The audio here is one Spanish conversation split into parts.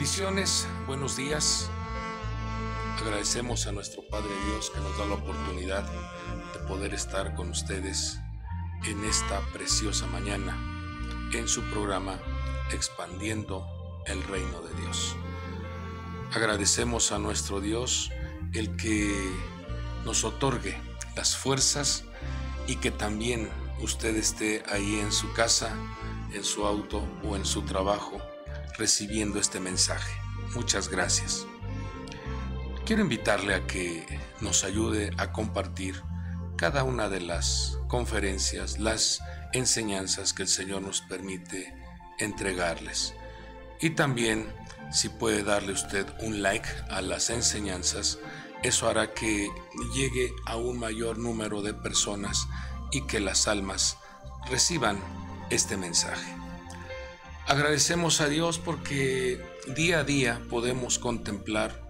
Bendiciones, buenos días. Agradecemos a nuestro Padre Dios que nos da la oportunidad de poder estar con ustedes en esta preciosa mañana, en su programa Expandiendo el Reino de Dios. Agradecemos a nuestro Dios el que nos otorgue las fuerzas y que también usted esté ahí en su casa, en su auto o en su trabajo recibiendo este mensaje. Muchas gracias. Quiero invitarle a que nos ayude a compartir cada una de las conferencias, las enseñanzas que el Señor nos permite entregarles. Y también si puede darle usted un like a las enseñanzas, eso hará que llegue a un mayor número de personas y que las almas reciban este mensaje. Agradecemos a Dios porque día a día podemos contemplar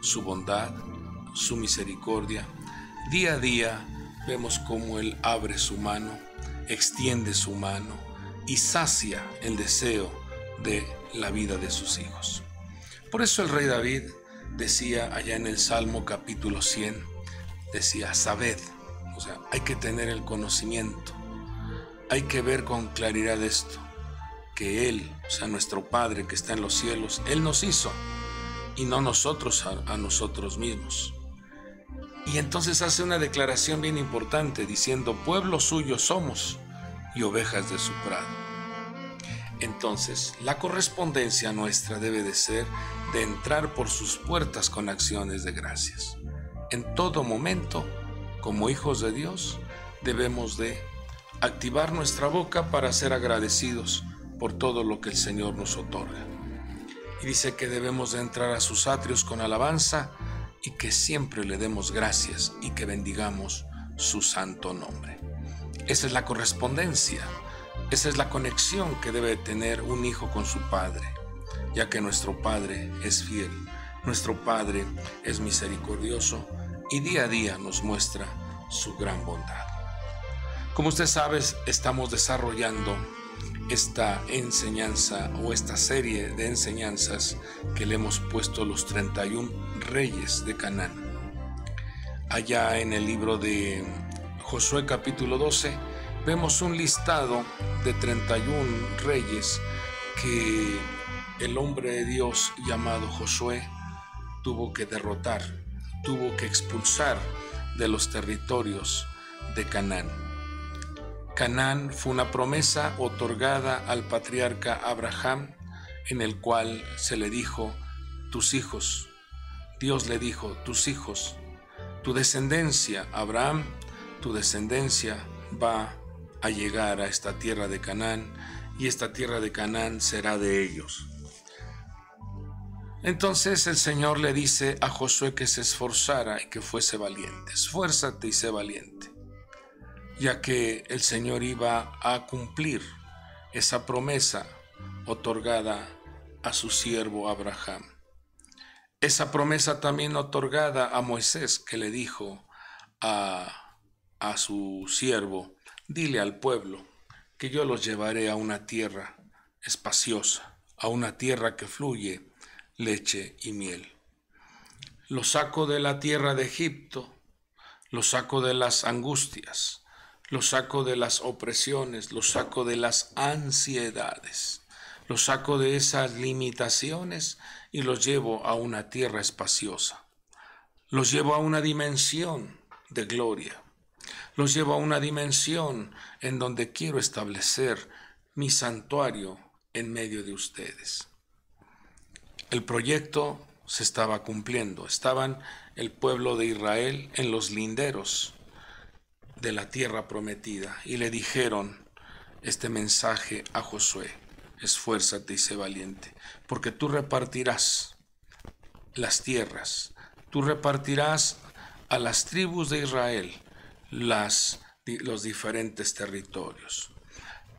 su bondad, su misericordia. Día a día vemos cómo Él abre su mano, extiende su mano y sacia el deseo de la vida de sus hijos. Por eso el rey David decía allá en el Salmo capítulo 100, decía, sabed, o sea, hay que tener el conocimiento, hay que ver con claridad esto que Él, o sea, nuestro Padre que está en los cielos, Él nos hizo y no nosotros a, nosotros mismos. Y entonces hace una declaración bien importante diciendo, pueblo suyo somos y ovejas de su prado. Entonces, la correspondencia nuestra debe de ser de entrar por sus puertas con acciones de gracias. En todo momento, como hijos de Dios, debemos de activar nuestra boca para ser agradecidos por todo lo que el Señor nos otorga. Y dice que debemos de entrar a sus atrios con alabanza y que siempre le demos gracias y que bendigamos su santo nombre. Esa es la correspondencia, esa es la conexión que debe tener un hijo con su padre, ya que nuestro padre es fiel, nuestro padre es misericordioso y día a día nos muestra su gran bondad. Como usted sabe, estamos desarrollando esta enseñanza o esta serie de enseñanzas que le hemos puesto los 31 reyes de Canaán. Allá en el libro de Josué capítulo 12 vemos un listado de 31 reyes que el hombre de Dios llamado Josué tuvo que derrotar, tuvo que expulsar de los territorios de Canaán. Canaán fue una promesa otorgada al patriarca Abraham, en el cual se le dijo, tus hijos, Dios le dijo, tus hijos, tu descendencia, Abraham, tu descendencia va a llegar a esta tierra de Canaán y esta tierra de Canaán será de ellos. Entonces el Señor le dice a Josué que se esforzara y que fuese valiente. Esfuérzate y sé valiente ya que el Señor iba a cumplir esa promesa otorgada a su siervo Abraham. Esa promesa también otorgada a Moisés que le dijo a, a su siervo, dile al pueblo que yo los llevaré a una tierra espaciosa, a una tierra que fluye leche y miel. Los saco de la tierra de Egipto, los saco de las angustias, los saco de las opresiones, los saco de las ansiedades, los saco de esas limitaciones y los llevo a una tierra espaciosa. Los llevo a una dimensión de gloria. Los llevo a una dimensión en donde quiero establecer mi santuario en medio de ustedes. El proyecto se estaba cumpliendo. Estaban el pueblo de Israel en los linderos de la tierra prometida. Y le dijeron este mensaje a Josué, esfuérzate y sé valiente, porque tú repartirás las tierras, tú repartirás a las tribus de Israel las, los diferentes territorios.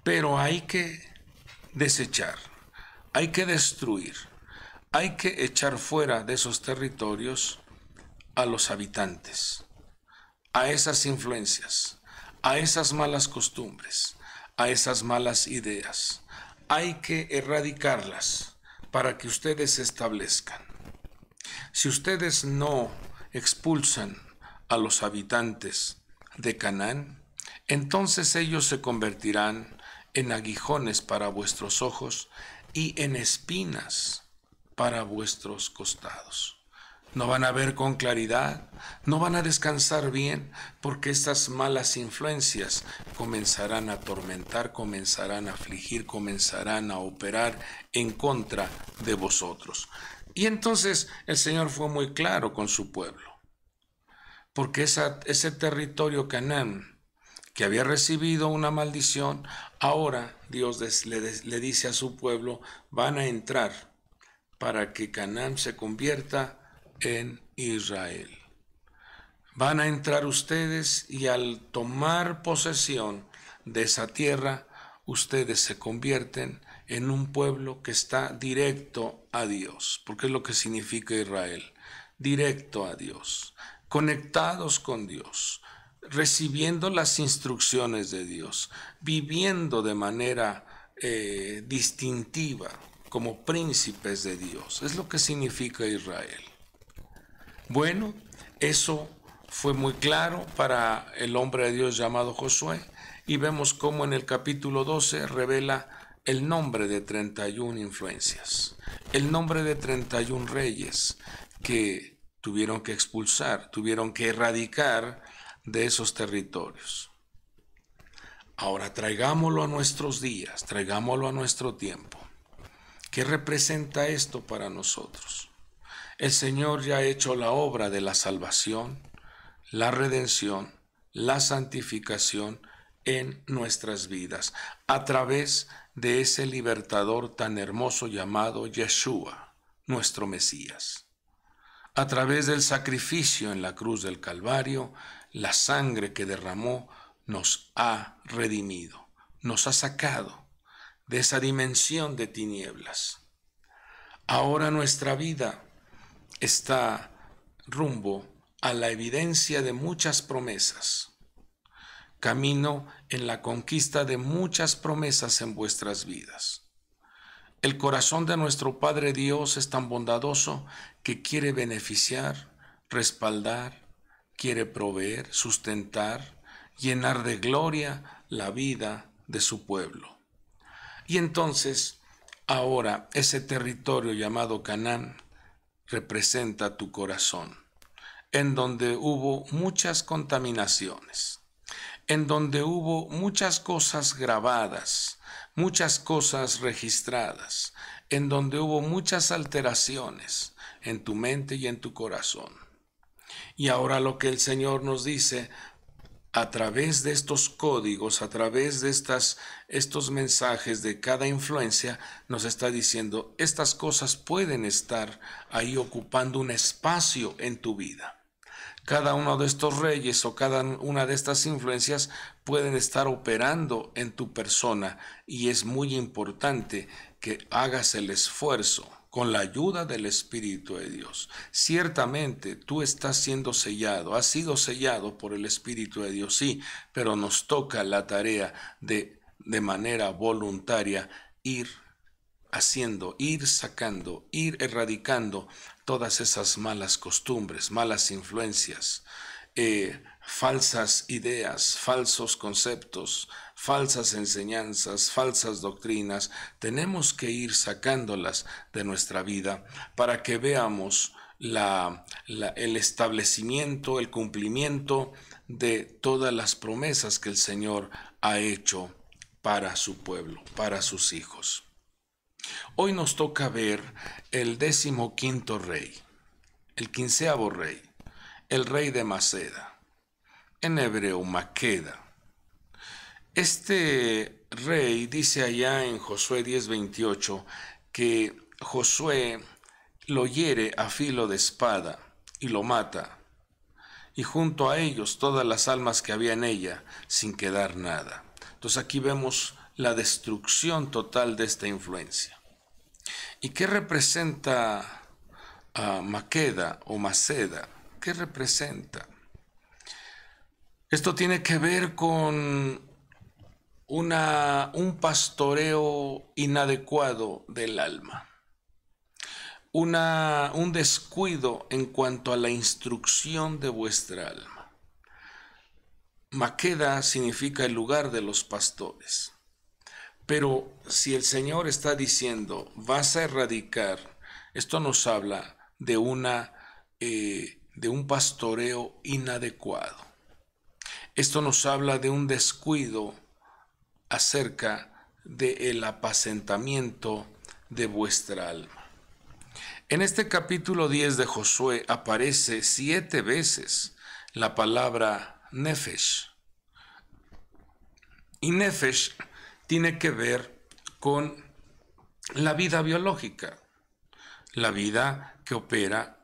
Pero hay que desechar, hay que destruir, hay que echar fuera de esos territorios a los habitantes a esas influencias, a esas malas costumbres, a esas malas ideas. Hay que erradicarlas para que ustedes se establezcan. Si ustedes no expulsan a los habitantes de Canaán, entonces ellos se convertirán en aguijones para vuestros ojos y en espinas para vuestros costados no van a ver con claridad, no van a descansar bien, porque estas malas influencias comenzarán a atormentar, comenzarán a afligir, comenzarán a operar en contra de vosotros. Y entonces el Señor fue muy claro con su pueblo, porque esa, ese territorio Canaán, que había recibido una maldición, ahora Dios le, dice a su pueblo, van a entrar para que Canaán se convierta en Israel. Van a entrar ustedes y al tomar posesión de esa tierra, ustedes se convierten en un pueblo que está directo a Dios, porque es lo que significa Israel, directo a Dios, conectados con Dios, recibiendo las instrucciones de Dios, viviendo de manera eh, distintiva como príncipes de Dios. Es lo que significa Israel. Bueno, eso fue muy claro para el hombre de Dios llamado Josué y vemos cómo en el capítulo 12 revela el nombre de 31 influencias, el nombre de 31 reyes que tuvieron que expulsar, tuvieron que erradicar de esos territorios. Ahora traigámoslo a nuestros días, traigámoslo a nuestro tiempo. ¿Qué representa esto para nosotros? El Señor ya ha hecho la obra de la salvación, la redención, la santificación en nuestras vidas a través de ese libertador tan hermoso llamado Yeshua, nuestro Mesías. A través del sacrificio en la cruz del Calvario, la sangre que derramó nos ha redimido, nos ha sacado de esa dimensión de tinieblas. Ahora nuestra vida está rumbo a la evidencia de muchas promesas, camino en la conquista de muchas promesas en vuestras vidas. El corazón de nuestro Padre Dios es tan bondadoso que quiere beneficiar, respaldar, quiere proveer, sustentar, llenar de gloria la vida de su pueblo. Y entonces, ahora ese territorio llamado Canaán, representa tu corazón, en donde hubo muchas contaminaciones, en donde hubo muchas cosas grabadas, muchas cosas registradas, en donde hubo muchas alteraciones en tu mente y en tu corazón. Y ahora lo que el Señor nos dice, a través de estos códigos, a través de estas, estos mensajes de cada influencia, nos está diciendo, estas cosas pueden estar ahí ocupando un espacio en tu vida. Cada uno de estos reyes o cada una de estas influencias pueden estar operando en tu persona y es muy importante que hagas el esfuerzo con la ayuda del Espíritu de Dios. Ciertamente tú estás siendo sellado, has sido sellado por el Espíritu de Dios, sí, pero nos toca la tarea de, de manera voluntaria, ir haciendo, ir sacando, ir erradicando todas esas malas costumbres, malas influencias, eh, falsas ideas, falsos conceptos, falsas enseñanzas, falsas doctrinas, tenemos que ir sacándolas de nuestra vida para que veamos el establecimiento, el cumplimiento de todas las promesas que el Señor ha hecho para su pueblo, para sus hijos. Hoy nos toca ver el décimo quinto rey, el quinceavo rey, el rey de Maceda hebreo Maqueda. Este rey dice allá en Josué 10:28 que Josué lo hiere a filo de espada y lo mata, y junto a ellos todas las almas que había en ella, sin quedar nada. Entonces aquí vemos la destrucción total de esta influencia. ¿Y qué representa a ah, Maqueda o Maceda? ¿Qué representa? Esto tiene que ver con una, un pastoreo inadecuado del alma, una, un descuido en cuanto a la instrucción de vuestra alma. Maqueda significa el lugar de los pastores. Pero si el Señor está diciendo, vas a erradicar, esto nos habla de, una, eh, de un pastoreo inadecuado. Esto nos habla de un descuido acerca del apacentamiento de vuestra alma. En este capítulo 10 de Josué aparece siete veces la palabra nefesh. Y nefesh tiene que ver con la vida biológica, la vida que opera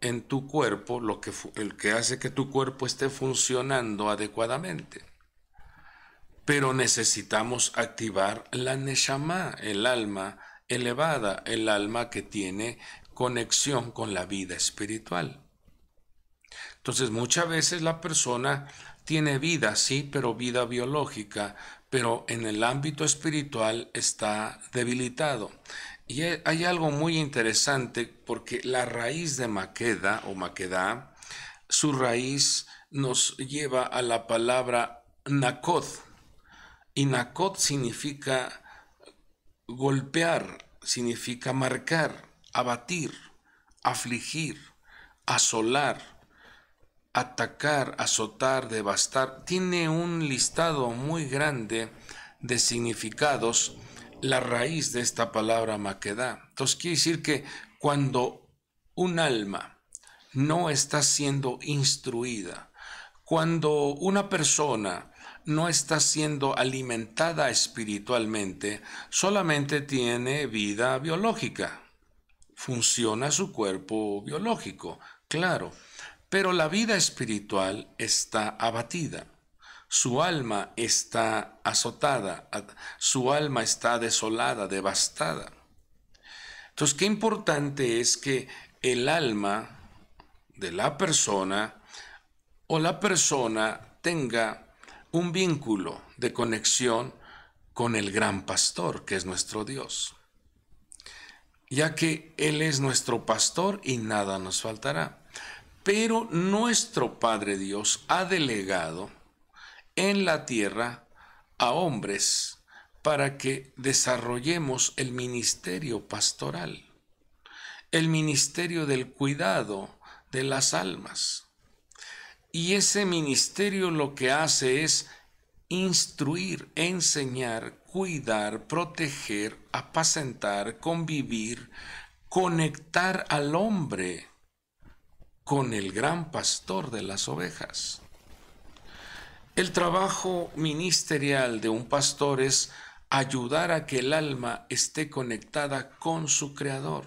en tu cuerpo lo que, el que hace que tu cuerpo esté funcionando adecuadamente. Pero necesitamos activar la Neshama, el alma elevada, el alma que tiene conexión con la vida espiritual. Entonces muchas veces la persona tiene vida, sí, pero vida biológica, pero en el ámbito espiritual está debilitado. Y hay algo muy interesante porque la raíz de Maqueda o Maqueda, su raíz nos lleva a la palabra Nakod. Y nakot significa golpear, significa marcar, abatir, afligir, asolar, atacar, azotar, devastar. Tiene un listado muy grande de significados la raíz de esta palabra maquedad. Entonces quiere decir que cuando un alma no está siendo instruida, cuando una persona no está siendo alimentada espiritualmente, solamente tiene vida biológica. Funciona su cuerpo biológico, claro, pero la vida espiritual está abatida. Su alma está azotada, su alma está desolada, devastada. Entonces, qué importante es que el alma de la persona o la persona tenga un vínculo de conexión con el gran pastor, que es nuestro Dios, ya que Él es nuestro pastor y nada nos faltará. Pero nuestro Padre Dios ha delegado en la tierra a hombres para que desarrollemos el ministerio pastoral, el ministerio del cuidado de las almas. Y ese ministerio lo que hace es instruir, enseñar, cuidar, proteger, apacentar, convivir, conectar al hombre con el gran pastor de las ovejas. El trabajo ministerial de un pastor es ayudar a que el alma esté conectada con su creador.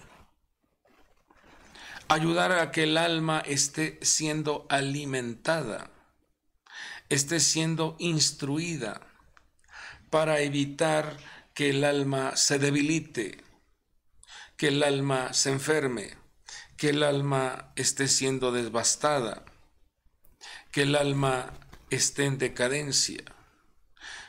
Ayudar a que el alma esté siendo alimentada, esté siendo instruida para evitar que el alma se debilite, que el alma se enferme, que el alma esté siendo devastada, que el alma esté en decadencia,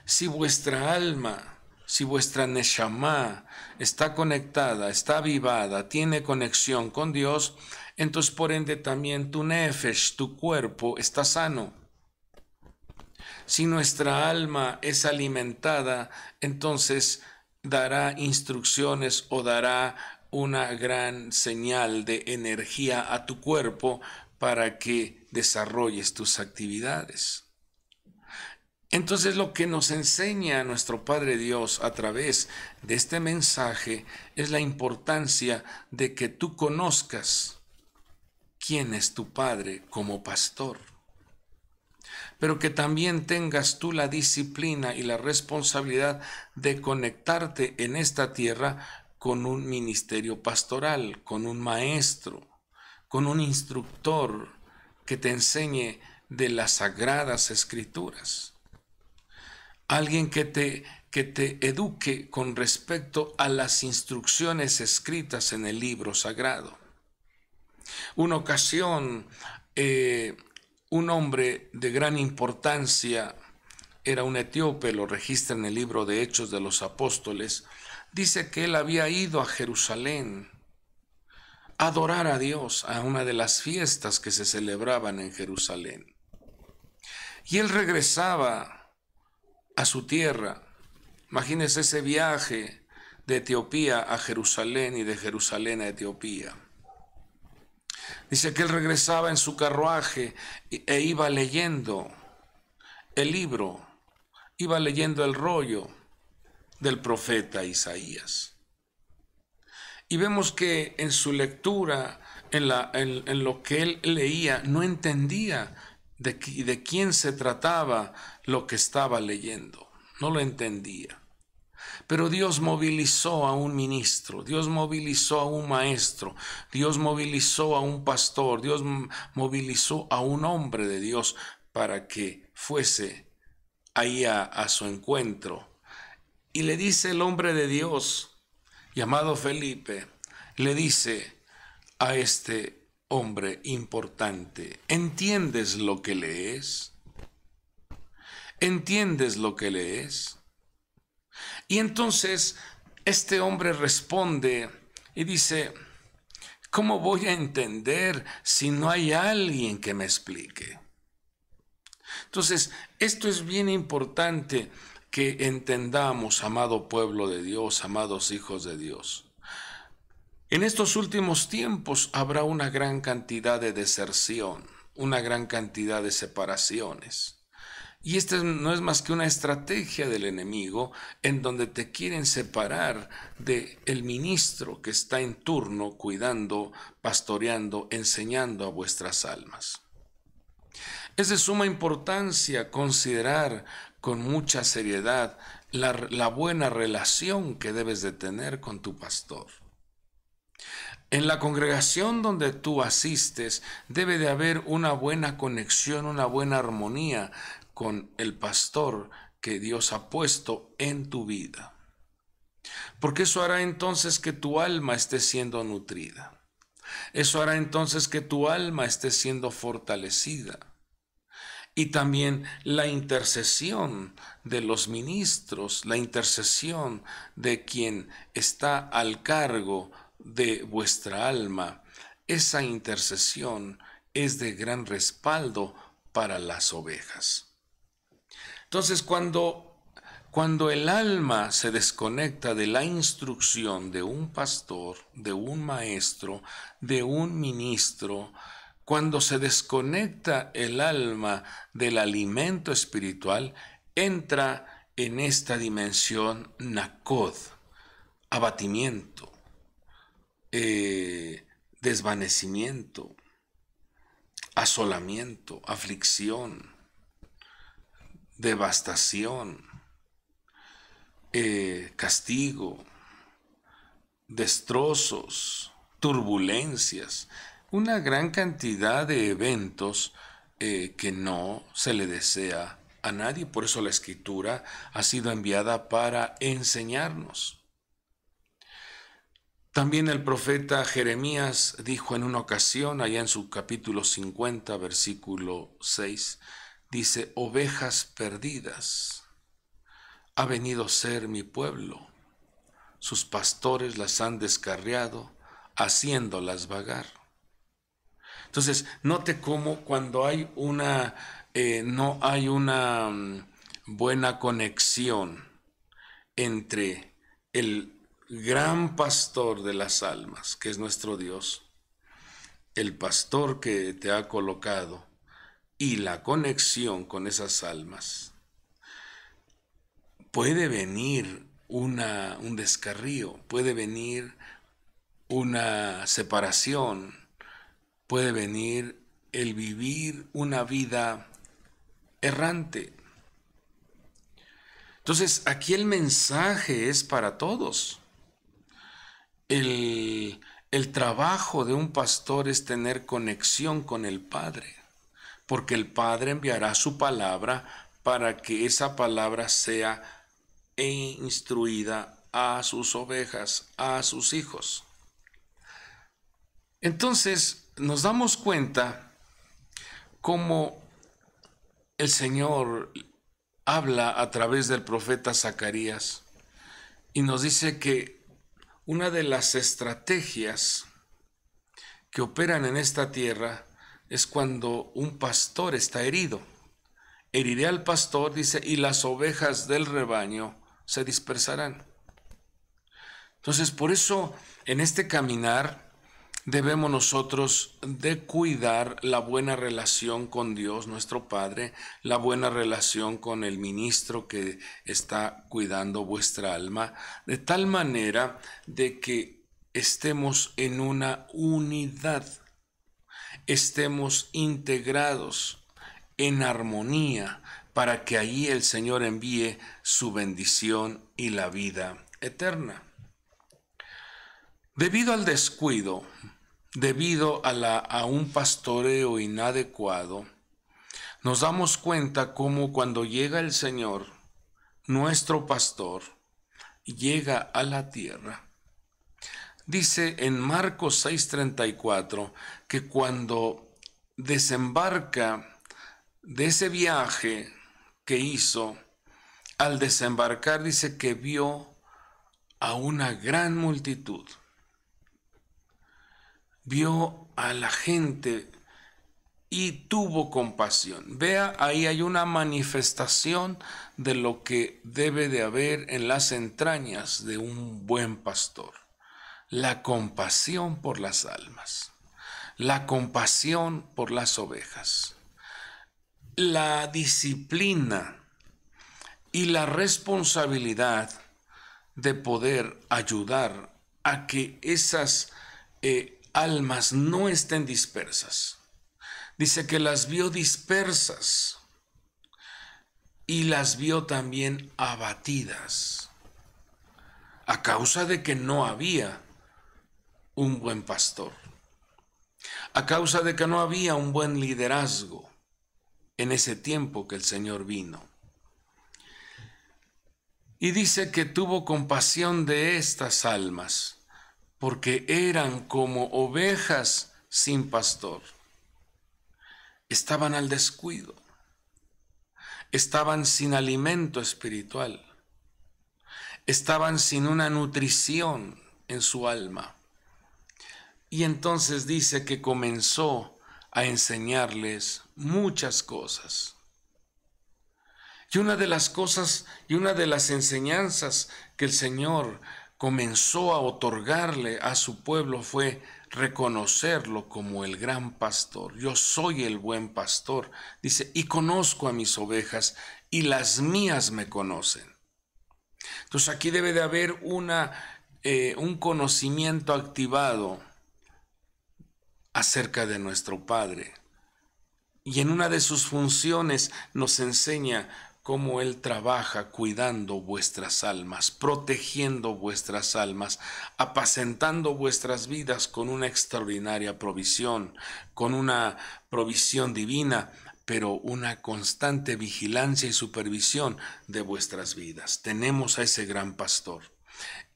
si vuestra alma, si vuestra Neshama está conectada, está avivada, tiene conexión con Dios, entonces por ende también tu Nefesh, tu cuerpo, está sano. Si nuestra alma es alimentada, entonces dará instrucciones o dará una gran señal de energía a tu cuerpo para que desarrolles tus actividades. Entonces lo que nos enseña nuestro Padre Dios a través de este mensaje es la importancia de que tú conozcas quién es tu Padre como pastor, pero que también tengas tú la disciplina y la responsabilidad de conectarte en esta tierra con un ministerio pastoral, con un maestro, con un instructor que te enseñe de las sagradas escrituras alguien que te, que te eduque con respecto a las instrucciones escritas en el libro sagrado. Una ocasión, eh, un hombre de gran importancia, era un etíope, lo registra en el libro de Hechos de los Apóstoles, dice que él había ido a Jerusalén a adorar a Dios a una de las fiestas que se celebraban en Jerusalén. Y él regresaba a su tierra. imagínese ese viaje de Etiopía a Jerusalén y de Jerusalén a Etiopía. Dice que él regresaba en su carruaje e iba leyendo el libro, iba leyendo el rollo del profeta Isaías. Y vemos que en su lectura, en, la, en lo que él leía, no entendía de, quién se trataba lo que estaba leyendo. No lo entendía. Pero Dios movilizó a un ministro, Dios movilizó a un maestro, Dios movilizó a un pastor, Dios movilizó a un hombre de Dios para que fuese ahí a, a, su encuentro. Y le dice el hombre de Dios, llamado Felipe, le dice a este hombre importante, ¿entiendes lo que lees? ¿Entiendes lo que lees? Y entonces este hombre responde y dice, ¿cómo voy a entender si no hay alguien que me explique? Entonces, esto es bien importante que entendamos, amado pueblo de Dios, amados hijos de Dios. En estos últimos tiempos habrá una gran cantidad de deserción, una gran cantidad de separaciones. Y esta no es más que una estrategia del enemigo en donde te quieren separar de el ministro que está en turno cuidando, pastoreando, enseñando a vuestras almas. Es de suma importancia considerar con mucha seriedad la buena relación que debes de tener con tu pastor. En la congregación donde tú asistes debe de haber una buena conexión, una buena armonía con el pastor que Dios ha puesto en tu vida. Porque eso hará entonces que tu alma esté siendo nutrida. Eso hará entonces que tu alma esté siendo fortalecida. Y también la intercesión de los ministros, la intercesión de quien está al cargo de vuestra alma. Esa intercesión es de gran respaldo para las ovejas. Entonces, cuando, cuando el alma se desconecta de la instrucción de un pastor, de un maestro, de un ministro, cuando se desconecta el alma del alimento espiritual, entra en esta dimensión nakod, abatimiento eh, desvanecimiento, asolamiento, aflicción, devastación, eh, castigo, destrozos, turbulencias, una gran cantidad de eventos eh, que no se le desea a nadie. Por eso la escritura ha sido enviada para enseñarnos. También el profeta Jeremías dijo en una ocasión, allá en su capítulo 50, versículo 6, dice, ovejas perdidas, ha venido a ser mi pueblo, sus pastores las han descarriado, haciéndolas vagar. Entonces, note cómo cuando hay una, eh, no hay una mm, buena conexión entre el gran pastor de las almas, que es nuestro Dios, el pastor que te ha colocado y la conexión con esas almas, puede venir una, un descarrío, puede venir una separación, puede venir el vivir una vida errante. Entonces, aquí el mensaje es para todos el, el trabajo de un pastor es tener conexión con el Padre, porque el Padre enviará su palabra para que esa palabra sea e instruida a sus ovejas, a sus hijos. Entonces nos damos cuenta cómo el Señor habla a través del profeta Zacarías y nos dice que una de las estrategias que operan en esta tierra es cuando un pastor está herido. Heriré al pastor, dice, y las ovejas del rebaño se dispersarán. Entonces, por eso en este caminar debemos nosotros de cuidar la buena relación con Dios nuestro Padre, la buena relación con el ministro que está cuidando vuestra alma, de tal manera de que estemos en una unidad, estemos integrados en armonía para que allí el Señor envíe su bendición y la vida eterna. Debido al descuido, debido a, la, a un pastoreo inadecuado, nos damos cuenta cómo cuando llega el Señor, nuestro pastor, llega a la tierra. Dice en Marcos 6:34 que cuando desembarca de ese viaje que hizo, al desembarcar dice que vio a una gran multitud vio a la gente y tuvo compasión. Vea, ahí hay una manifestación de lo que debe de haber en las entrañas de un buen pastor. La compasión por las almas, la compasión por las ovejas, la disciplina y la responsabilidad de poder ayudar a que esas eh, almas no estén dispersas. Dice que las vio dispersas y las vio también abatidas a causa de que no había un buen pastor, a causa de que no había un buen liderazgo en ese tiempo que el Señor vino. Y dice que tuvo compasión de estas almas porque eran como ovejas sin pastor. Estaban al descuido, estaban sin alimento espiritual, estaban sin una nutrición en su alma. Y entonces dice que comenzó a enseñarles muchas cosas. Y una de las cosas y una de las enseñanzas que el Señor comenzó a otorgarle a su pueblo fue reconocerlo como el gran pastor. Yo soy el buen pastor, dice, y conozco a mis ovejas y las mías me conocen. Entonces aquí debe de haber una, eh, un conocimiento activado acerca de nuestro Padre. Y en una de sus funciones nos enseña cómo Él trabaja cuidando vuestras almas, protegiendo vuestras almas, apacentando vuestras vidas con una extraordinaria provisión, con una provisión divina, pero una constante vigilancia y supervisión de vuestras vidas. Tenemos a ese gran pastor.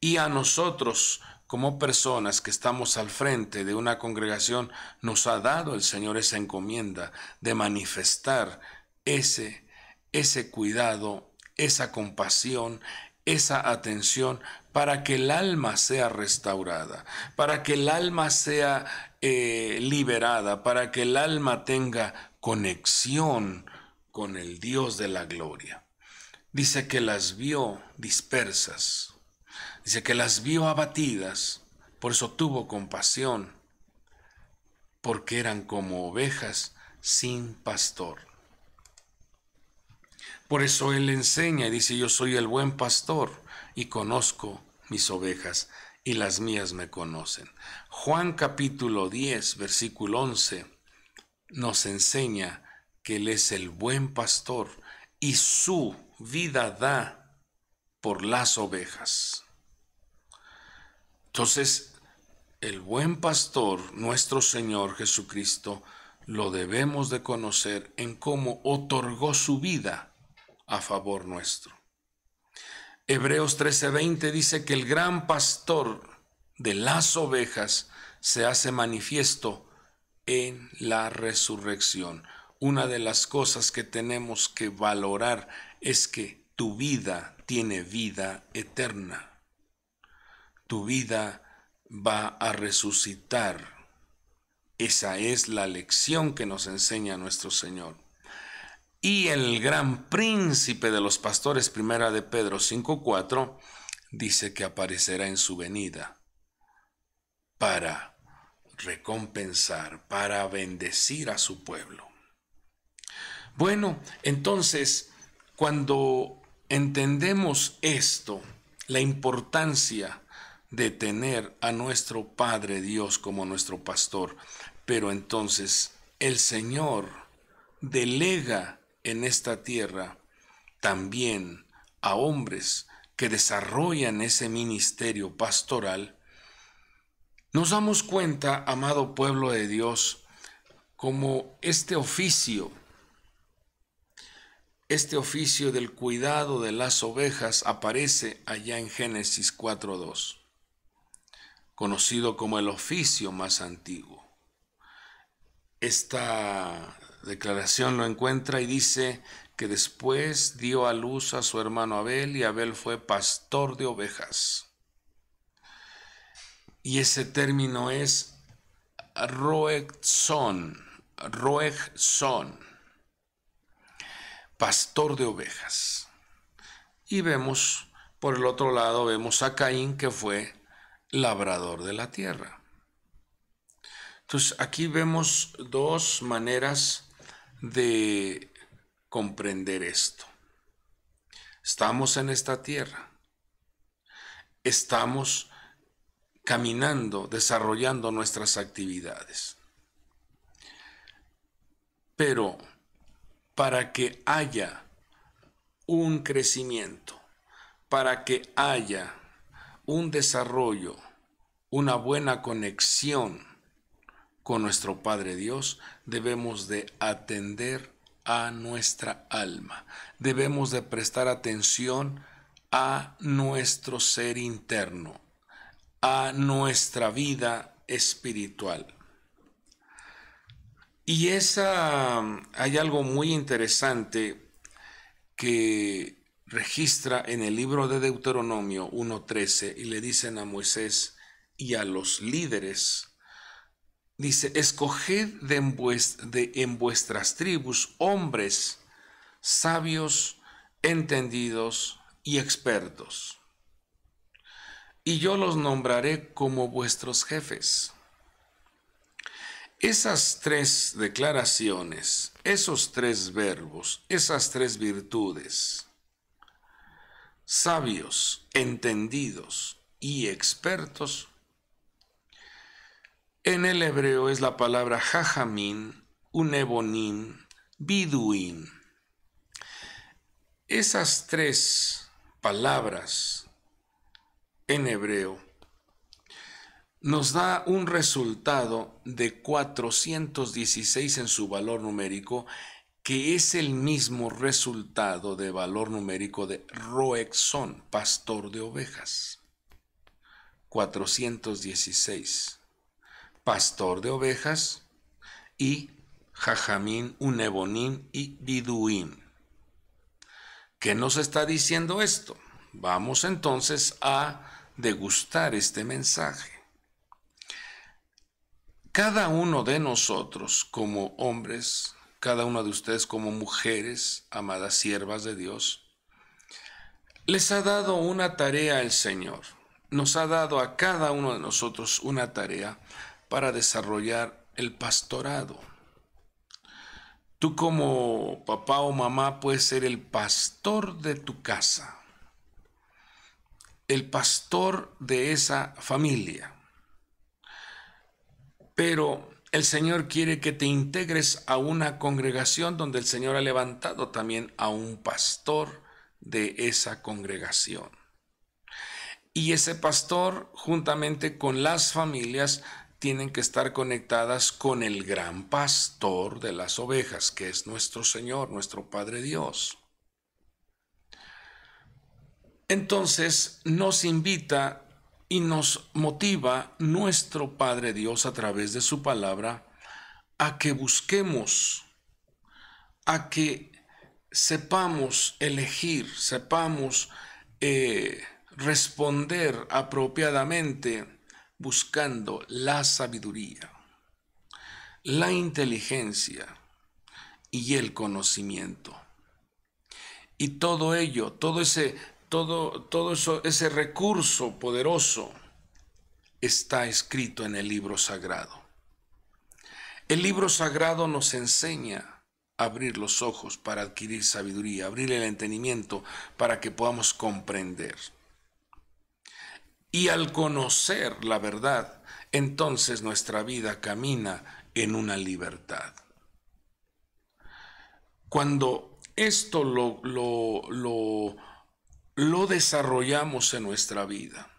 Y a nosotros, como personas que estamos al frente de una congregación, nos ha dado el Señor esa encomienda de manifestar ese ese cuidado, esa compasión, esa atención para que el alma sea restaurada, para que el alma sea eh, liberada, para que el alma tenga conexión con el Dios de la gloria. Dice que las vio dispersas, dice que las vio abatidas, por eso tuvo compasión, porque eran como ovejas sin pastor. Por eso Él enseña y dice, yo soy el buen pastor y conozco mis ovejas y las mías me conocen. Juan capítulo 10, versículo 11, nos enseña que Él es el buen pastor y su vida da por las ovejas. Entonces, el buen pastor, nuestro Señor Jesucristo, lo debemos de conocer en cómo otorgó su vida a favor nuestro. Hebreos 13:20 dice que el gran pastor de las ovejas se hace manifiesto en la resurrección. Una de las cosas que tenemos que valorar es que tu vida tiene vida eterna. Tu vida va a resucitar. Esa es la lección que nos enseña nuestro Señor. Y el gran príncipe de los pastores, primera de Pedro 5.4, dice que aparecerá en su venida para recompensar, para bendecir a su pueblo. Bueno, entonces, cuando entendemos esto, la importancia de tener a nuestro Padre Dios como nuestro pastor, pero entonces el Señor delega en esta tierra también a hombres que desarrollan ese ministerio pastoral, nos damos cuenta, amado pueblo de Dios, como este oficio, este oficio del cuidado de las ovejas aparece allá en Génesis 4.2, conocido como el oficio más antiguo. Esta declaración lo encuentra y dice que después dio a luz a su hermano Abel y Abel fue pastor de ovejas. Y ese término es roexon, son pastor de ovejas. Y vemos, por el otro lado, vemos a Caín que fue labrador de la tierra. Entonces aquí vemos dos maneras de comprender esto. Estamos en esta tierra. Estamos caminando, desarrollando nuestras actividades. Pero para que haya un crecimiento, para que haya un desarrollo, una buena conexión con nuestro Padre Dios, debemos de atender a nuestra alma, debemos de prestar atención a nuestro ser interno, a nuestra vida espiritual. Y esa hay algo muy interesante que registra en el libro de Deuteronomio 1.13 y le dicen a Moisés y a los líderes Dice, escoged de en vuestras tribus hombres sabios, entendidos y expertos. Y yo los nombraré como vuestros jefes. Esas tres declaraciones, esos tres verbos, esas tres virtudes, sabios, entendidos y expertos, en el hebreo es la palabra jajamín, un ebonín, biduín. Esas tres palabras en hebreo nos da un resultado de 416 en su valor numérico, que es el mismo resultado de valor numérico de Roexón, pastor de ovejas. 416 pastor de ovejas, y Jajamín, Unebonín y Biduín. ¿Qué nos está diciendo esto? Vamos entonces a degustar este mensaje. Cada uno de nosotros como hombres, cada uno de ustedes como mujeres, amadas siervas de Dios, les ha dado una tarea el Señor. Nos ha dado a cada uno de nosotros una tarea para desarrollar el pastorado. Tú como papá o mamá puedes ser el pastor de tu casa, el pastor de esa familia. Pero el Señor quiere que te integres a una congregación donde el Señor ha levantado también a un pastor de esa congregación. Y ese pastor, juntamente con las familias, tienen que estar conectadas con el gran pastor de las ovejas, que es nuestro Señor, nuestro Padre Dios. Entonces nos invita y nos motiva nuestro Padre Dios a través de su palabra a que busquemos, a que sepamos elegir, sepamos eh, responder apropiadamente buscando la sabiduría, la inteligencia y el conocimiento. Y todo ello, todo ese, todo, todo eso, ese recurso poderoso está escrito en el libro sagrado. El libro sagrado nos enseña a abrir los ojos para adquirir sabiduría, abrir el entendimiento para que podamos comprender. Y al conocer la verdad, entonces nuestra vida camina en una libertad. Cuando esto lo, lo, lo, desarrollamos en nuestra vida,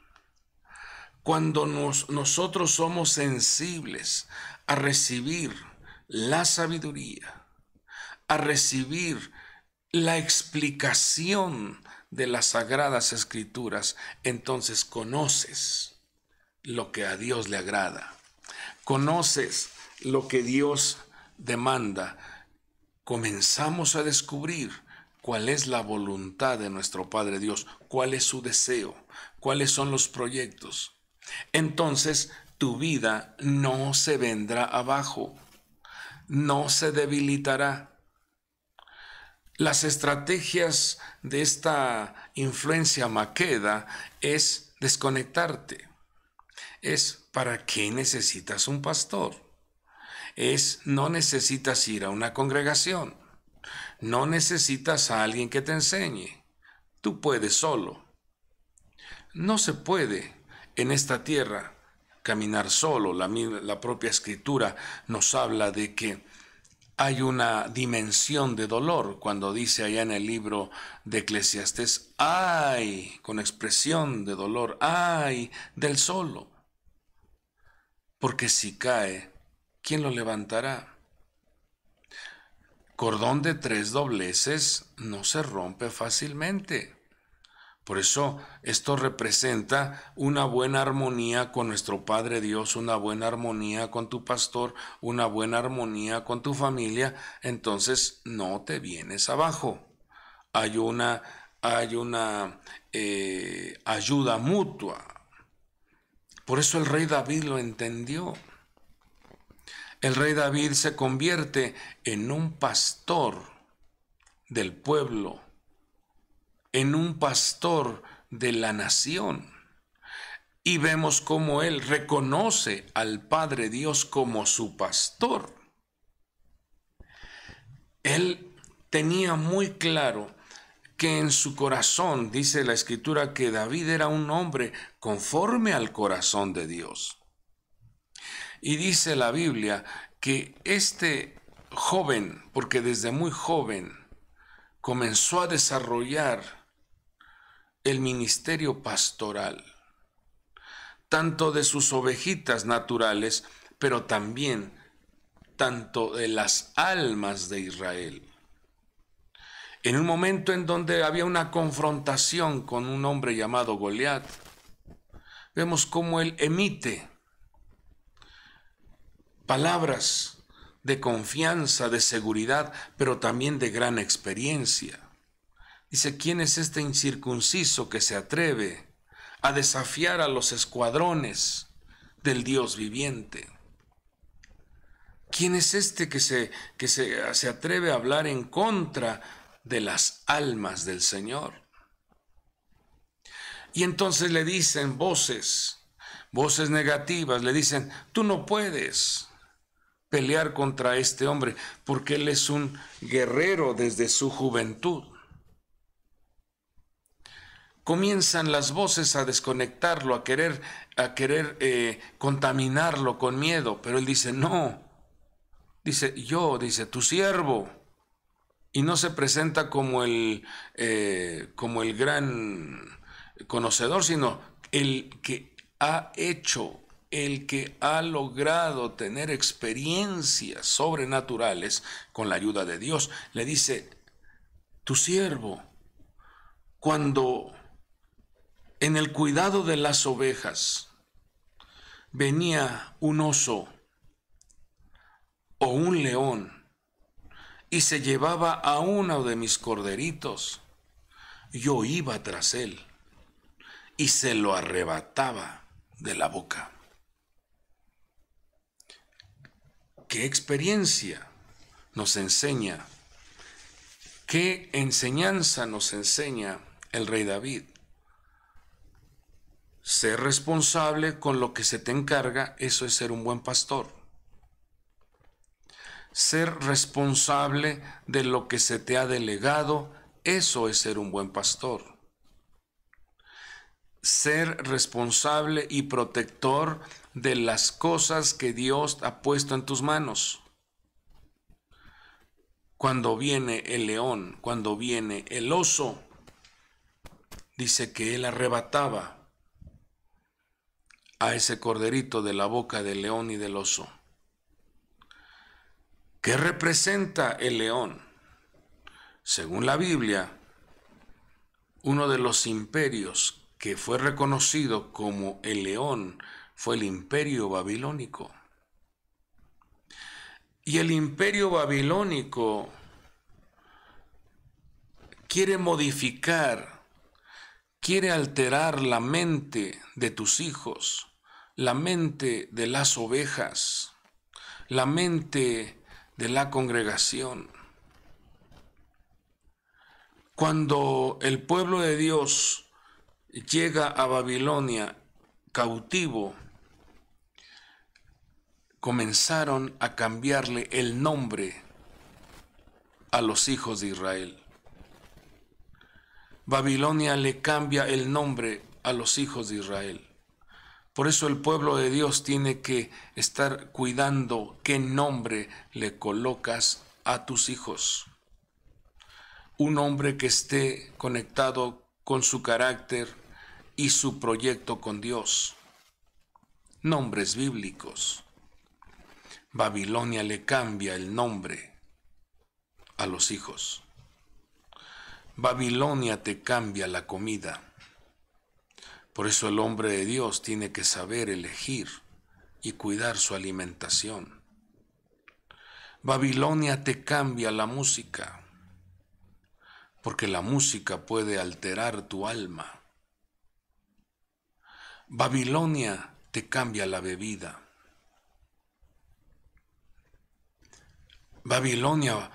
cuando nosotros somos sensibles a recibir la sabiduría, a recibir la explicación de las sagradas escrituras, entonces conoces lo que a Dios le agrada, conoces lo que Dios demanda, comenzamos a descubrir cuál es la voluntad de nuestro Padre Dios, cuál es su deseo, cuáles son los proyectos. Entonces tu vida no se vendrá abajo, no se debilitará, las estrategias de esta influencia maqueda es desconectarte. Es para qué necesitas un pastor. Es no necesitas ir a una congregación. No necesitas a alguien que te enseñe. Tú puedes solo. No se puede en esta tierra caminar solo. La, la propia escritura nos habla de que hay una dimensión de dolor cuando dice allá en el libro de Eclesiastes, ay, con expresión de dolor, ay, del solo. Porque si cae, ¿quién lo levantará? Cordón de tres dobleces no se rompe fácilmente. Por eso esto representa una buena armonía con nuestro Padre Dios, una buena armonía con tu pastor, una buena armonía con tu familia. Entonces no te vienes abajo. Hay una, hay una eh, ayuda mutua. Por eso el rey David lo entendió. El rey David se convierte en un pastor del pueblo en un pastor de la nación. Y vemos cómo él reconoce al Padre Dios como su pastor. Él tenía muy claro que en su corazón, dice la escritura, que David era un hombre conforme al corazón de Dios. Y dice la Biblia que este joven, porque desde muy joven comenzó a desarrollar el ministerio pastoral, tanto de sus ovejitas naturales, pero también tanto de las almas de Israel. En un momento en donde había una confrontación con un hombre llamado Goliat, vemos cómo él emite palabras de confianza, de seguridad, pero también de gran experiencia. Dice, ¿quién es este incircunciso que se atreve a desafiar a los escuadrones del Dios viviente? ¿Quién es este que se, que se atreve a hablar en contra de las almas del Señor? Y entonces le dicen voces, voces negativas, le dicen, tú no puedes pelear contra este hombre porque él es un guerrero desde su juventud comienzan las voces a desconectarlo, a querer, a querer eh, contaminarlo con miedo, pero él dice, no, dice, yo, dice, tu siervo, y no se presenta como eh, como el gran conocedor, sino el que ha hecho, el que ha logrado tener experiencias sobrenaturales con la ayuda de Dios, le dice, tu siervo, cuando en el cuidado de las ovejas venía un oso o un león y se llevaba a uno de mis corderitos, yo iba tras él y se lo arrebataba de la boca. ¿Qué experiencia nos enseña? ¿Qué enseñanza nos enseña el rey David? Ser responsable con lo que se te encarga, eso es ser un buen pastor. Ser responsable de lo que se te ha delegado, eso es ser un buen pastor ser responsable y protector de las cosas que Dios ha puesto en tus manos. Cuando viene el león, cuando viene el oso, dice que él arrebataba a ese corderito de la boca del león y del oso. ¿Qué representa el león? Según la Biblia, uno de los imperios que fue reconocido como el león fue el imperio babilónico. Y el imperio babilónico quiere modificar, quiere alterar la mente de tus hijos la mente de las ovejas, la mente de la congregación. Cuando el pueblo de Dios llega a Babilonia cautivo, comenzaron a cambiarle el nombre a los hijos de Israel. Babilonia le cambia el nombre a los hijos de Israel. Por eso el pueblo de Dios tiene que estar cuidando qué nombre le colocas a tus hijos. Un hombre que esté conectado con su carácter y su proyecto con Dios. Nombres bíblicos. Babilonia le cambia el nombre a los hijos. Babilonia te cambia la comida. Por eso el hombre de Dios tiene que saber elegir y cuidar su alimentación. Babilonia te cambia la música, porque la música puede alterar tu alma. Babilonia te cambia la bebida. Babilonia,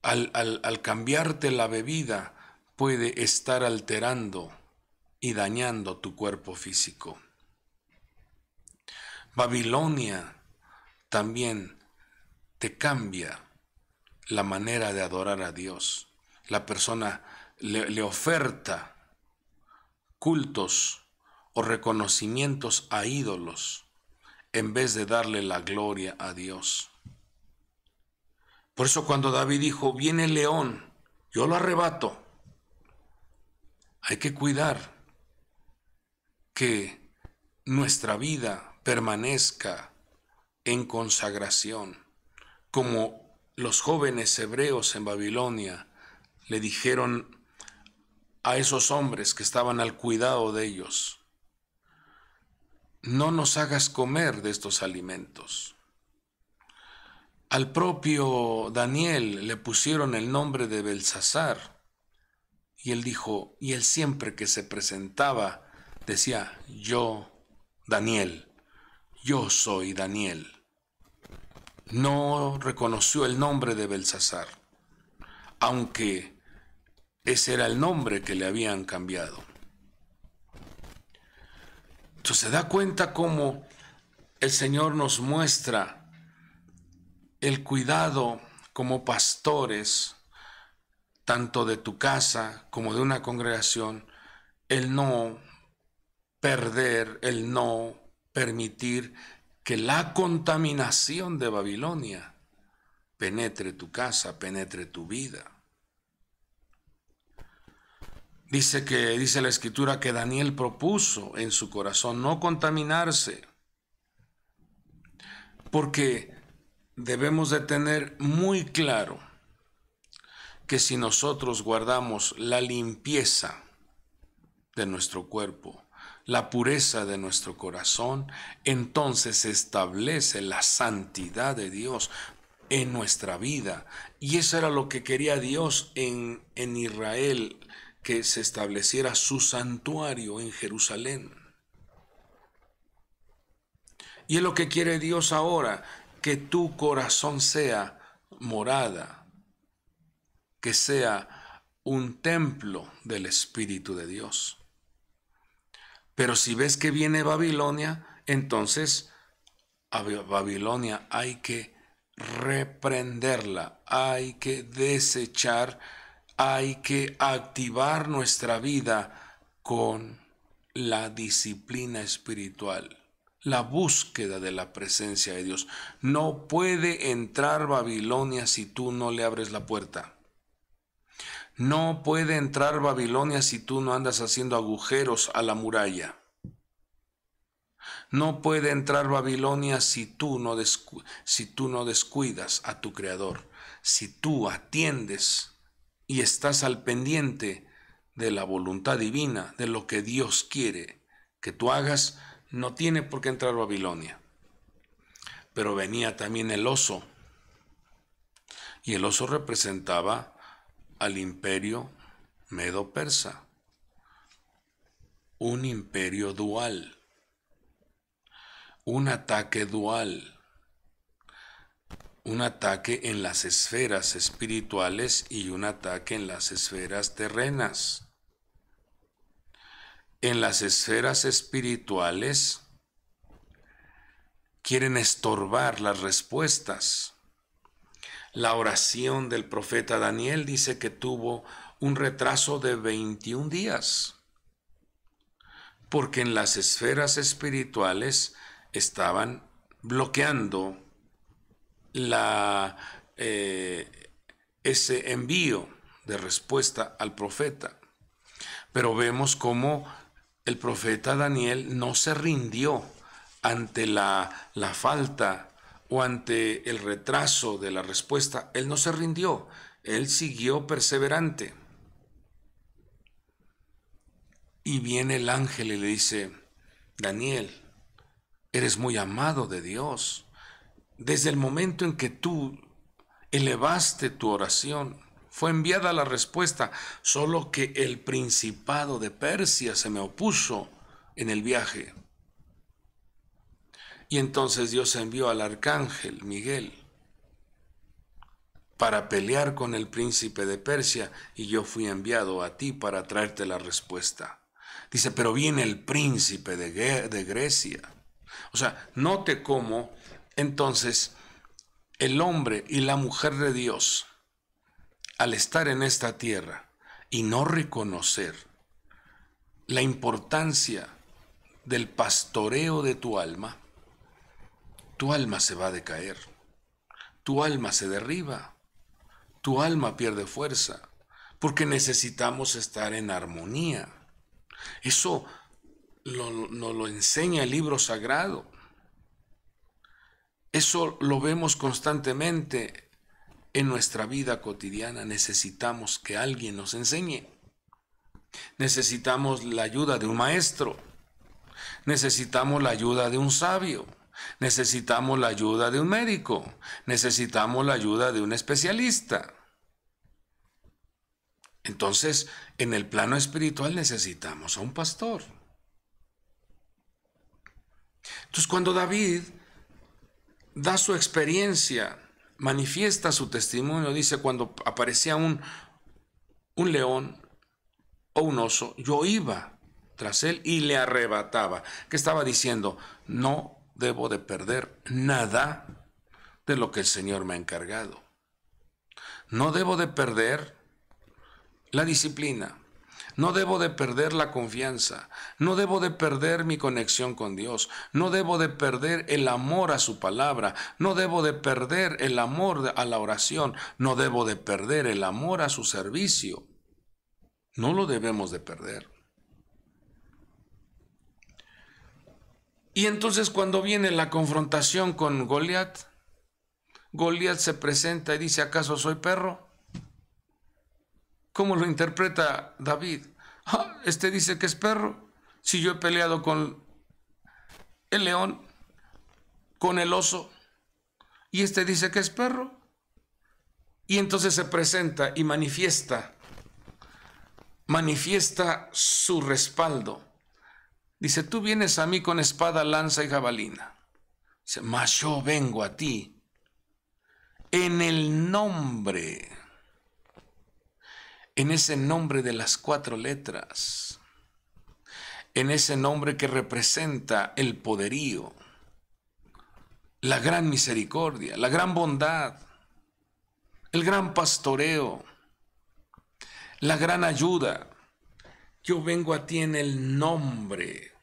al, cambiarte la bebida, puede estar alterando y dañando tu cuerpo físico. Babilonia también te cambia la manera de adorar a Dios. La persona le, oferta cultos o reconocimientos a ídolos en vez de darle la gloria a Dios. Por eso cuando David dijo, viene el león, yo lo arrebato, hay que cuidar que nuestra vida permanezca en consagración, como los jóvenes hebreos en Babilonia le dijeron a esos hombres que estaban al cuidado de ellos, no nos hagas comer de estos alimentos. Al propio Daniel le pusieron el nombre de Belsasar, y él dijo, y él siempre que se presentaba decía, yo, Daniel, yo soy Daniel. No reconoció el nombre de Belsasar, aunque ese era el nombre que le habían cambiado. Entonces se da cuenta cómo el Señor nos muestra el cuidado como pastores, tanto de tu casa como de una congregación, el no perder, el no permitir que la contaminación de Babilonia penetre tu casa, penetre tu vida. Dice que dice la escritura que Daniel propuso en su corazón no contaminarse. Porque debemos de tener muy claro que si nosotros guardamos la limpieza de nuestro cuerpo, la pureza de nuestro corazón, entonces se establece la santidad de Dios en nuestra vida. Y eso era lo que quería Dios en, en Israel, que se estableciera su santuario en Jerusalén. Y es lo que quiere Dios ahora, que tu corazón sea morada, que sea un templo del Espíritu de Dios. Pero si ves que viene Babilonia, entonces a Babilonia hay que reprenderla, hay que desechar, hay que activar nuestra vida con la disciplina espiritual, la búsqueda de la presencia de Dios. No puede entrar Babilonia si tú no le abres la puerta. No puede entrar Babilonia si tú no andas haciendo agujeros a la muralla. No puede entrar Babilonia si tú no, si tú no descuidas a tu Creador, si tú atiendes y estás al pendiente de la voluntad divina, de lo que Dios quiere que tú hagas, no tiene por qué entrar Babilonia. Pero venía también el oso. Y el oso representaba al imperio medo-persa, un imperio dual, un ataque dual, un ataque en las esferas espirituales y un ataque en las esferas terrenas. En las esferas espirituales quieren estorbar las respuestas la oración del profeta Daniel dice que tuvo un retraso de 21 días, porque en las esferas espirituales estaban bloqueando la, eh, ese envío de respuesta al profeta. Pero vemos cómo el profeta Daniel no se rindió ante la, la falta ante el retraso de la respuesta, él no se rindió, él siguió perseverante. Y viene el ángel y le dice, Daniel, eres muy amado de Dios. Desde el momento en que tú elevaste tu oración, fue enviada la respuesta, solo que el principado de Persia se me opuso en el viaje. Y entonces Dios envió al arcángel Miguel para pelear con el príncipe de Persia y yo fui enviado a ti para traerte la respuesta. Dice, pero viene el príncipe de, de Grecia. O sea, note cómo entonces el hombre y la mujer de Dios, al estar en esta tierra y no reconocer la importancia del pastoreo de tu alma, tu alma se va a decaer, tu alma se derriba, tu alma pierde fuerza, porque necesitamos estar en armonía. Eso nos lo enseña el libro sagrado. Eso lo vemos constantemente en nuestra vida cotidiana. Necesitamos que alguien nos enseñe. Necesitamos la ayuda de un maestro. Necesitamos la ayuda de un sabio necesitamos la ayuda de un médico, necesitamos la ayuda de un especialista. Entonces, en el plano espiritual necesitamos a un pastor. Entonces, cuando David da su experiencia, manifiesta su testimonio, dice, cuando aparecía un, un león o un oso, yo iba tras él y le arrebataba. ¿Qué estaba diciendo? No debo de perder nada de lo que el Señor me ha encargado. No debo de perder la disciplina, no debo de perder la confianza, no debo de perder mi conexión con Dios, no debo de perder el amor a su palabra, no debo de perder el amor a la oración, no debo de perder el amor a su servicio. No lo debemos de perder. Y entonces cuando viene la confrontación con Goliat, Goliat se presenta y dice, ¿acaso soy perro? ¿Cómo lo interpreta David? Ah, este dice que es perro. Si yo he peleado con el león, con el oso, y este dice que es perro. Y entonces se presenta y manifiesta, manifiesta su respaldo Dice, tú vienes a mí con espada, lanza y jabalina. Dice, mas yo vengo a ti en el nombre, en ese nombre de las cuatro letras, en ese nombre que representa el poderío, la gran misericordia, la gran bondad, el gran pastoreo, la gran ayuda. Yo vengo a ti en el nombre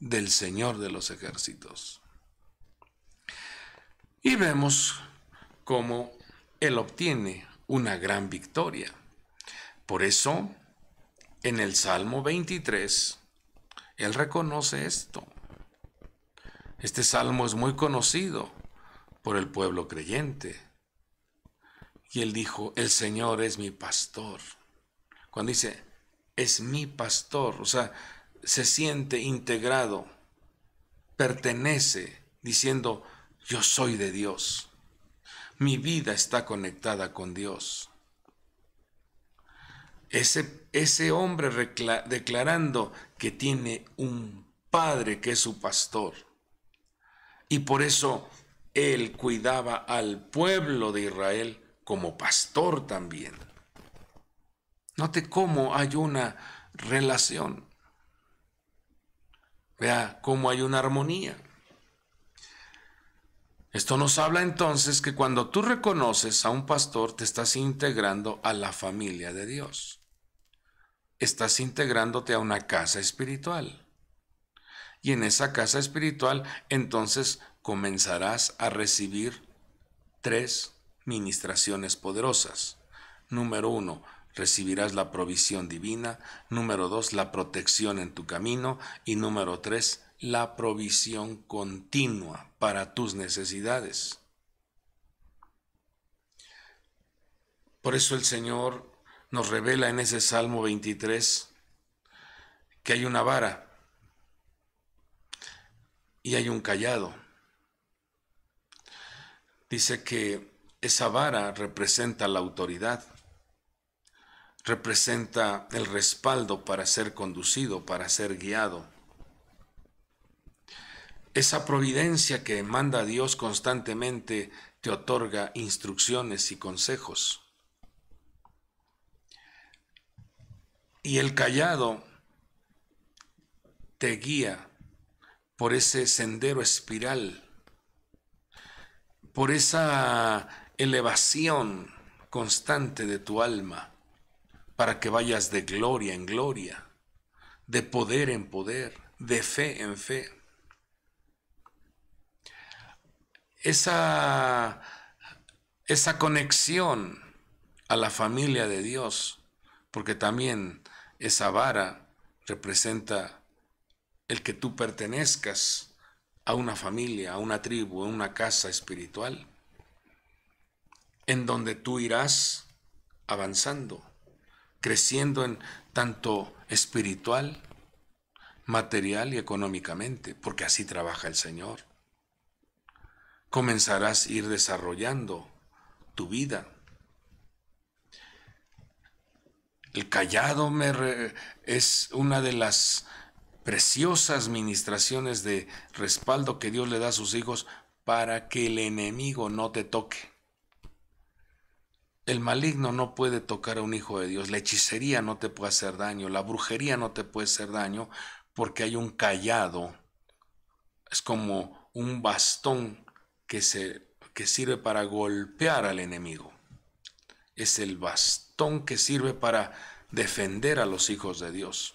del Señor de los ejércitos. Y vemos cómo Él obtiene una gran victoria. Por eso, en el Salmo 23, Él reconoce esto. Este salmo es muy conocido por el pueblo creyente. Y él dijo, el Señor es mi pastor. Cuando dice, es mi pastor, o sea, se siente integrado, pertenece, diciendo, yo soy de Dios. Mi vida está conectada con Dios. Ese, ese hombre declarando que tiene un padre que es su pastor. Y por eso él cuidaba al pueblo de Israel como pastor también. Note cómo hay una relación. Vea cómo hay una armonía. Esto nos habla entonces que cuando tú reconoces a un pastor, te estás integrando a la familia de Dios. Estás integrándote a una casa espiritual. Y en esa casa espiritual, entonces comenzarás a recibir tres ministraciones poderosas. Número uno, recibirás la provisión divina, número dos, la protección en tu camino y número tres, la provisión continua para tus necesidades. Por eso el Señor nos revela en ese Salmo 23 que hay una vara y hay un callado. Dice que esa vara representa la autoridad representa el respaldo para ser conducido, para ser guiado. Esa providencia que manda Dios constantemente te otorga instrucciones y consejos. Y el callado te guía por ese sendero espiral, por esa elevación constante de tu alma para que vayas de gloria en gloria, de poder en poder, de fe en fe. Esa, esa conexión a la familia de Dios, porque también esa vara representa el que tú pertenezcas a una familia, a una tribu, a una casa espiritual, en donde tú irás avanzando creciendo en tanto espiritual, material y económicamente, porque así trabaja el Señor. Comenzarás a ir desarrollando tu vida. El callado me es una de las preciosas ministraciones de respaldo que Dios le da a sus hijos para que el enemigo no te toque. El maligno no puede tocar a un hijo de Dios, la hechicería no te puede hacer daño, la brujería no te puede hacer daño porque hay un callado, es como un bastón que, se, que sirve para golpear al enemigo, es el bastón que sirve para defender a los hijos de Dios.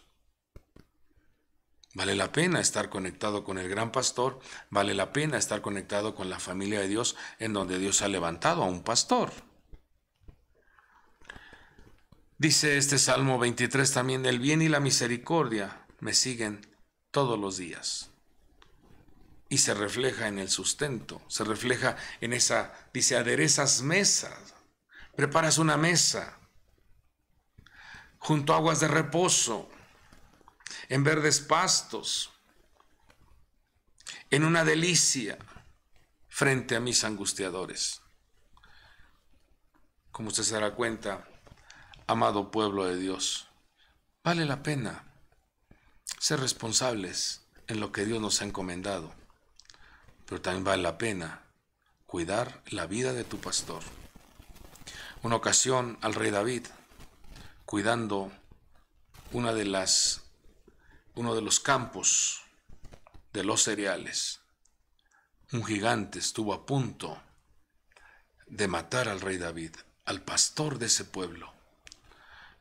Vale la pena estar conectado con el gran pastor, vale la pena estar conectado con la familia de Dios en donde Dios ha levantado a un pastor. Dice este Salmo 23 también, el bien y la misericordia me siguen todos los días. Y se refleja en el sustento, se refleja en esa, dice, aderezas mesas, preparas una mesa junto a aguas de reposo, en verdes pastos, en una delicia frente a mis angustiadores. Como usted se dará cuenta, amado pueblo de Dios. Vale la pena ser responsables en lo que Dios nos ha encomendado, pero también vale la pena cuidar la vida de tu pastor. Una ocasión al rey David, cuidando una de las, uno de los campos de los cereales, un gigante estuvo a punto de matar al rey David, al pastor de ese pueblo.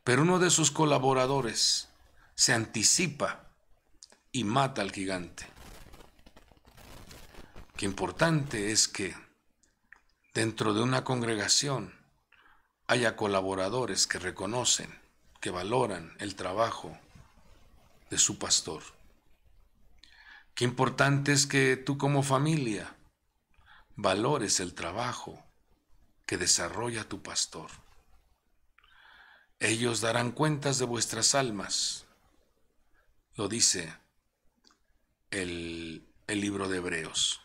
Pero uno de sus colaboradores se anticipa y mata al gigante. Qué importante es que dentro de una congregación haya colaboradores que reconocen, que valoran el trabajo de su pastor. Qué importante es que tú como familia valores el trabajo que desarrolla tu pastor. Ellos darán cuentas de vuestras almas. Lo dice el, libro de Hebreos.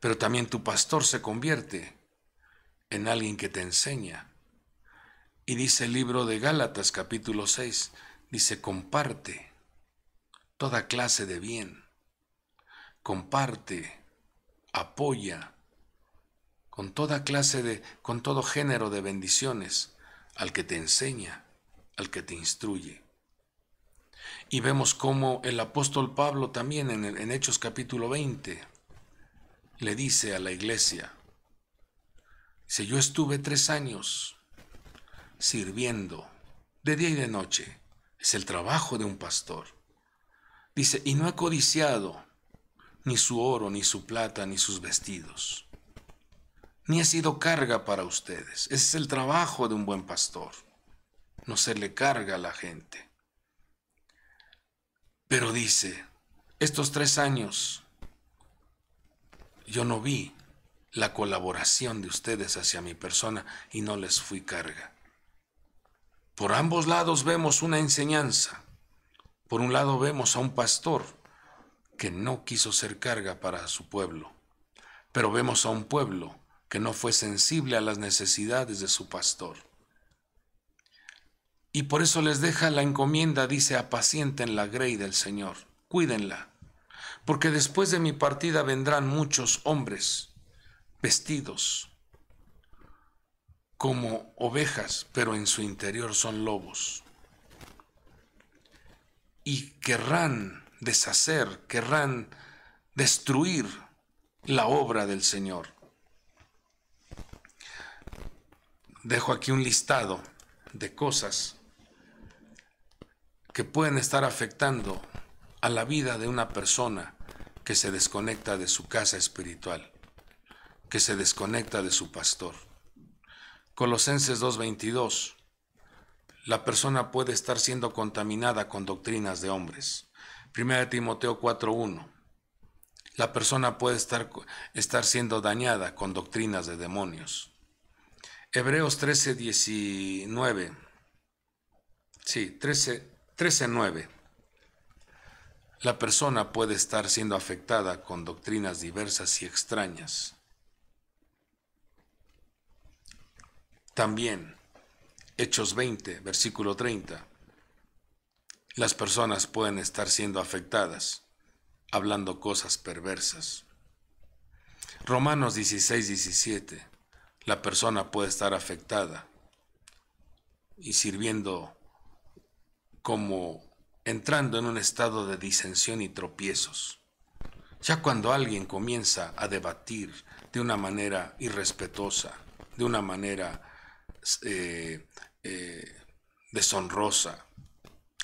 Pero también tu pastor se convierte en alguien que te enseña. Y dice el libro de Gálatas capítulo 6, dice, comparte toda clase de bien, comparte, apoya con toda clase de, con todo género de bendiciones al que te enseña, al que te instruye. Y vemos cómo el apóstol Pablo también en, Hechos capítulo 20 le dice a la iglesia, dice, yo estuve tres años sirviendo de día y de noche, es el trabajo de un pastor. Dice, y no he codiciado ni su oro, ni su plata, ni sus vestidos ni ha sido carga para ustedes. Ese es el trabajo de un buen pastor. No se le carga a la gente. Pero dice, estos tres años yo no vi la colaboración de ustedes hacia mi persona y no les fui carga. Por ambos lados vemos una enseñanza. Por un lado vemos a un pastor que no quiso ser carga para su pueblo, pero vemos a un pueblo que no fue sensible a las necesidades de su pastor. Y por eso les deja la encomienda, dice, apacienten la grey del Señor, cuídenla, porque después de mi partida vendrán muchos hombres vestidos como ovejas, pero en su interior son lobos. Y querrán deshacer, querrán destruir la obra del Señor. dejo aquí un listado de cosas que pueden estar afectando a la vida de una persona que se desconecta de su casa espiritual, que se desconecta de su pastor. Colosenses 2.22. La persona puede estar siendo contaminada con doctrinas de hombres. de Timoteo 4.1. La persona puede estar, estar siendo dañada con doctrinas de demonios. Hebreos 13, Sí, 13, La persona puede estar siendo afectada con doctrinas diversas y extrañas. También, Hechos 20, versículo 30. Las personas pueden estar siendo afectadas hablando cosas perversas. Romanos 16, 17 la persona puede estar afectada y sirviendo como entrando en un estado de disensión y tropiezos. Ya cuando alguien comienza a debatir de una manera irrespetuosa, de una manera eh, eh, deshonrosa,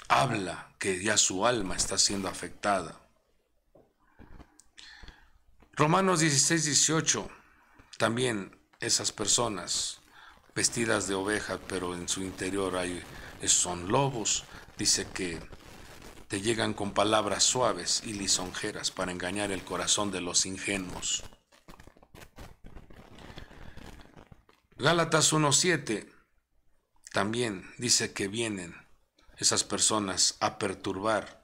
habla que ya su alma está siendo afectada. Romanos 16, 18 también esas personas vestidas de oveja, pero en su interior son lobos, dice que te llegan con palabras suaves y lisonjeras para engañar el corazón de los ingenuos. Gálatas 1.7 también dice que vienen esas personas a perturbar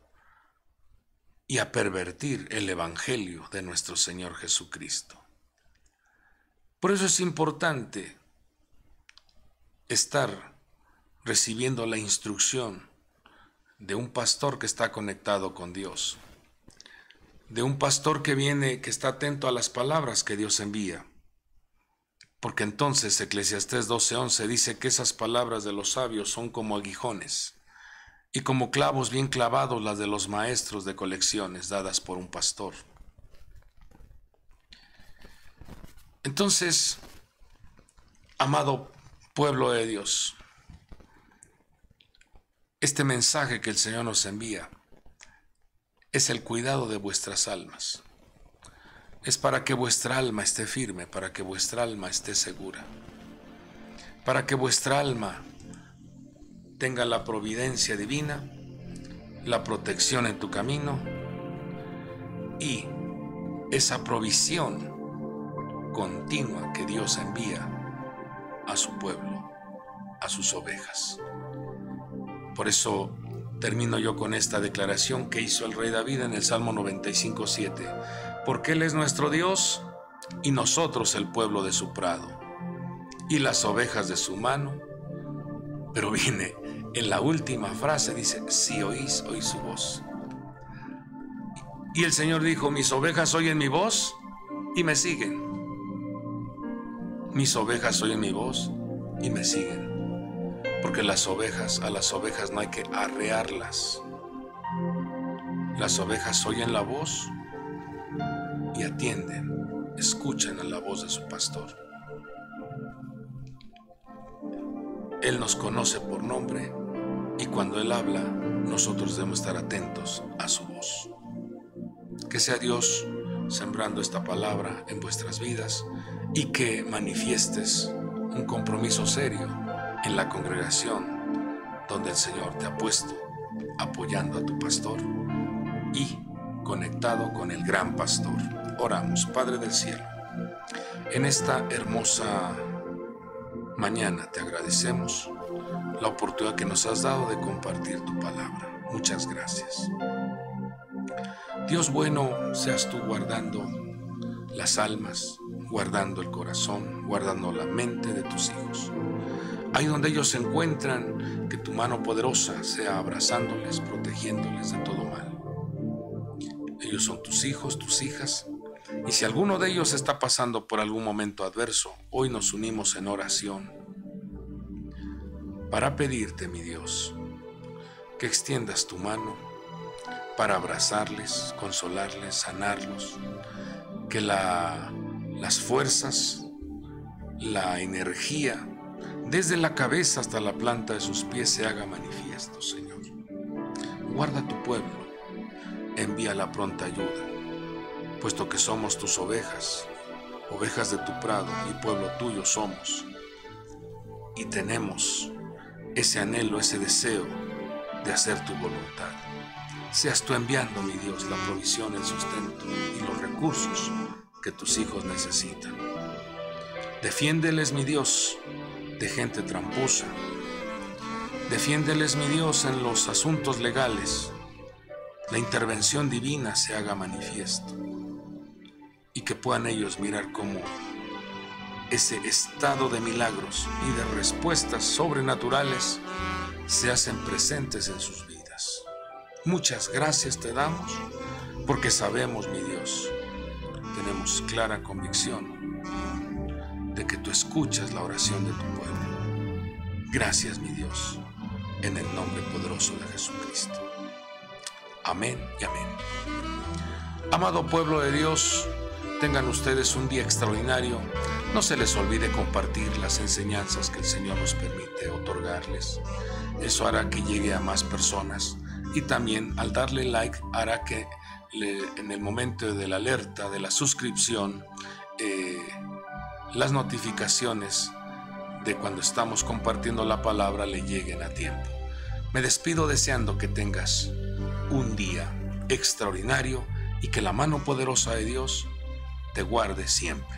y a pervertir el Evangelio de nuestro Señor Jesucristo. Por eso es importante estar recibiendo la instrucción de un pastor que está conectado con Dios, de un pastor que viene, que está atento a las palabras que Dios envía. Porque entonces Eclesiastés 12:11 dice que esas palabras de los sabios son como aguijones y como clavos bien clavados las de los maestros de colecciones dadas por un pastor. Entonces, amado pueblo de Dios, este mensaje que el Señor nos envía es el cuidado de vuestras almas. Es para que vuestra alma esté firme, para que vuestra alma esté segura, para que vuestra alma tenga la providencia divina, la protección en tu camino y esa provisión continua que Dios envía a su pueblo, a sus ovejas. Por eso termino yo con esta declaración que hizo el rey David en el Salmo 95.7, porque Él es nuestro Dios y nosotros el pueblo de su prado y las ovejas de su mano, pero viene en la última frase, dice, si oís, oís su voz. Y el Señor dijo, mis ovejas oyen mi voz y me siguen. Mis ovejas oyen mi voz y me siguen. Porque las ovejas, a las ovejas no hay que arrearlas. Las ovejas oyen la voz y atienden, escuchan a la voz de su pastor. Él nos conoce por nombre y cuando Él habla, nosotros debemos estar atentos a su voz. Que sea Dios sembrando esta palabra en vuestras vidas y que manifiestes un compromiso serio en la congregación donde el Señor te ha puesto, apoyando a tu pastor y conectado con el gran pastor. Oramos, Padre del Cielo. En esta hermosa mañana te agradecemos la oportunidad que nos has dado de compartir tu palabra. Muchas gracias. Dios bueno, seas tú guardando las almas, guardando el corazón, guardando la mente de tus hijos. Ahí donde ellos se encuentran, que tu mano poderosa sea abrazándoles, protegiéndoles de todo mal. Ellos son tus hijos, tus hijas, y si alguno de ellos está pasando por algún momento adverso, hoy nos unimos en oración para pedirte, mi Dios, que extiendas tu mano para abrazarles, consolarles, sanarlos, que las fuerzas, la energía, desde la cabeza hasta la planta de sus pies se haga manifiesto, Señor. Guarda tu pueblo, envía la pronta ayuda, puesto que somos tus ovejas, ovejas de tu prado y pueblo tuyo somos. Y tenemos ese anhelo, ese deseo de hacer tu voluntad seas tú enviando, mi Dios, la provisión, el sustento y los recursos que tus hijos necesitan. Defiéndeles, mi Dios, de gente tramposa. Defiéndeles, mi Dios, en los asuntos legales. La intervención divina se haga manifiesto y que puedan ellos mirar cómo ese estado de milagros y de respuestas sobrenaturales se hacen presentes en sus vidas. Muchas gracias te damos porque sabemos, mi Dios, tenemos clara convicción de que tú escuchas la oración de tu pueblo. Gracias, mi Dios, en el nombre poderoso de Jesucristo. Amén y amén. Amado pueblo de Dios, tengan ustedes un día extraordinario. No se les olvide compartir las enseñanzas que el Señor nos permite otorgarles. Eso hará que llegue a más personas y también al darle like hará que en el momento de la alerta de la suscripción eh, las notificaciones de cuando estamos compartiendo la palabra le lleguen a tiempo. Me despido deseando que tengas un día extraordinario y que la mano poderosa de Dios te guarde siempre.